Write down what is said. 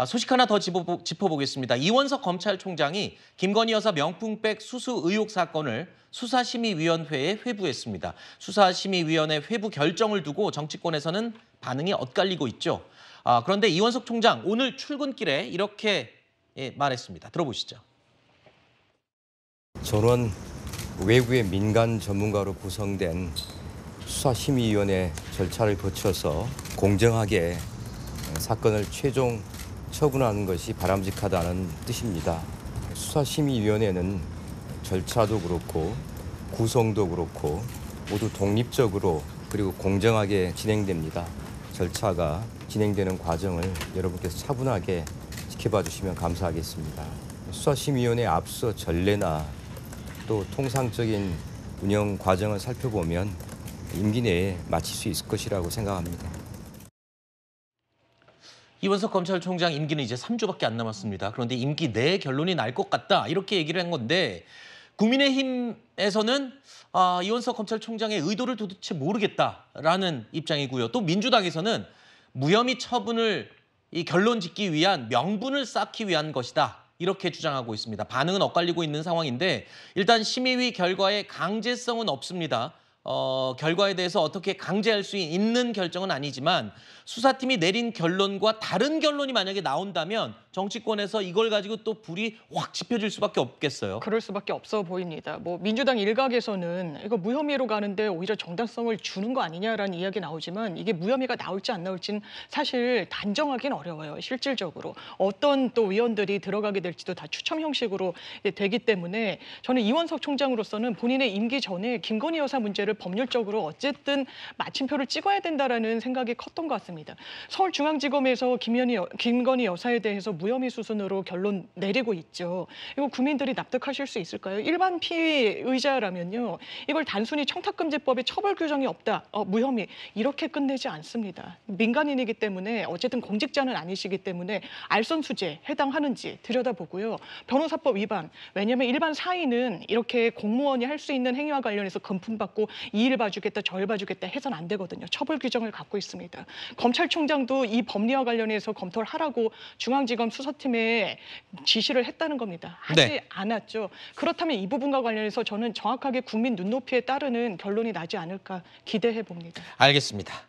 아, 소식 하나 더 짚어보, 겠습니다 이원석 검찰총장이 김건희 여사 명품백 수수 의혹 사건을 수사심의위원회에 회부했습니다. 수사심의위원회 회부 결정을 두고 정치권에서는 반응이 엇갈리고 있죠. 아, 그런데 이원석 총장 오늘 출근길에 이렇게 예, 말했습니다. 들어보시죠. 저는 외국의 민간 전문가로 구성된 수사심의위원회 절차를 거쳐서 공정하게 사건을 최종 처분하는 것이 바람직하다는 뜻입니다. 수사심의위원회는 절차도 그렇고 구성도 그렇고 모두 독립적으로 그리고 공정하게 진행됩니다. 절차가 진행되는 과정을 여러분께서 차분하게 지켜봐 주시면 감사하겠습니다. 수사심의위원회 앞서 전례나 또 통상적인 운영 과정을 살펴보면 임기 내에 마칠 수 있을 것이라고 생각합니다. 이원석 검찰총장 임기는 이제 3주밖에 안 남았습니다. 그런데 임기 내 결론이 날 것 같다 이렇게 얘기를 한 건데 국민의힘에서는 아, 이원석 검찰총장의 의도를 도대체 모르겠다라는 입장이고요. 또 민주당에서는 무혐의 처분을 이 결론 짓기 위한 명분을 쌓기 위한 것이다. 이렇게 주장하고 있습니다. 반응은 엇갈리고 있는 상황인데 일단 심의위 결과에 강제성은 없습니다. 어, 결과에 대해서 어떻게 강제할 수 있는 결정은 아니지만 수사팀이 내린 결론과 다른 결론이 만약에 나온다면 정치권에서 이걸 가지고 또 불이 확 지펴질 수밖에 없겠어요. 그럴 수밖에 없어 보입니다. 뭐 민주당 일각에서는 이거 무혐의로 가는데 오히려 정당성을 주는 거 아니냐라는 이야기 나오지만 이게 무혐의가 나올지 안 나올지는 사실 단정하기는 어려워요. 실질적으로 어떤 또 위원들이 들어가게 될지도 다 추첨 형식으로 되기 때문에 저는 이원석 총장으로서는 본인의 임기 전에 김건희 여사 문제를 법률적으로 어쨌든 마침표를 찍어야 된다라는 생각이 컸던 것 같습니다. 서울중앙지검에서 김연희, 김건희 여사에 대해서 무혐의 수순으로 결론 내리고 있죠. 이거 국민들이 납득하실 수 있을까요? 일반 피의자라면요. 이걸 단순히 청탁금지법에 처벌 규정이 없다, 어, 무혐의 이렇게 끝내지 않습니다. 민간인이기 때문에 어쨌든 공직자는 아니시기 때문에 알선수재 해당하는지 들여다보고요. 변호사법 위반, 왜냐하면 일반 사인은 이렇게 공무원이 할 수 있는 행위와 관련해서 금품받고 이를 봐주겠다 저를 봐주겠다 해선 안 되거든요. 처벌 규정을 갖고 있습니다. 검찰총장도 이 법리와 관련해서 검토를 하라고 중앙지검 수사팀에 지시를 했다는 겁니다. 하지 네. 않았죠. 그렇다면 이 부분과 관련해서 저는 정확하게 국민 눈높이에 따르는 결론이 나지 않을까 기대해 봅니다. 알겠습니다.